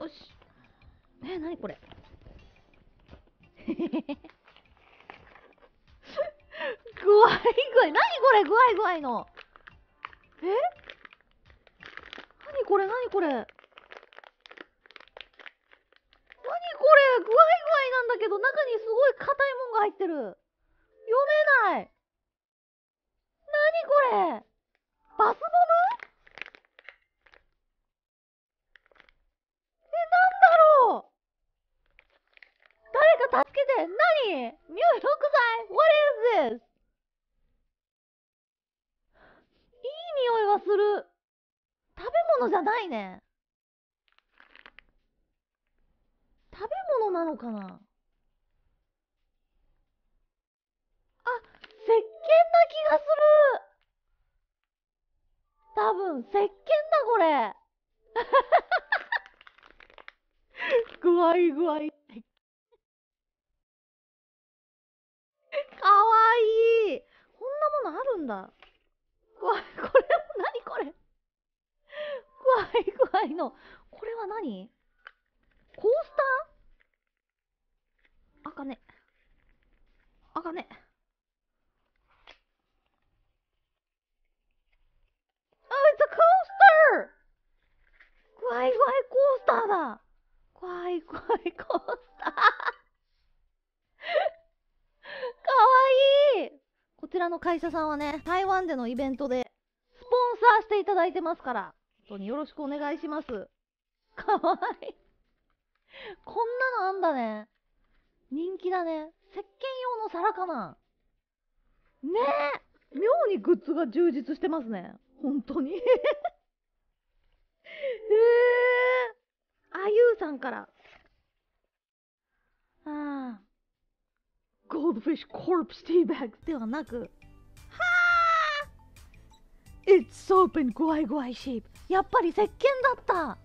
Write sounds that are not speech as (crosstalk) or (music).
よしえなにこれ合具合。な何これ具合具合のえ何これ何これ何これ具合具合なんだけど中にすごい硬いもんが入ってる読めない me! m y what is this? いい匂いはする。食べ物じゃないね。食べ物なのかなあ、石鹸な気がする多分、石鹸だこれ具合具合。(laughs) かわいいこんなものあるんだ怖いこれ何これ怖い怖いのこれは何コースターあかねあかねあ、it's a coaster! 怖い怖いコースターだ怖い怖いコースターちらの会社さんはね、台湾でのイベントで、スポンサーしていただいてますから、本当によろしくお願いします。かわいいこんなのあんだね。人気だね。石鹸用の皿かな。ねえ妙にグッズが充実してますね。本当に (laughs) えー。あゆうさんから。ああ。ゴールフィッシュコープスティーバッグではなくはあ !It's soap and guai guai やっぱり石鹸だった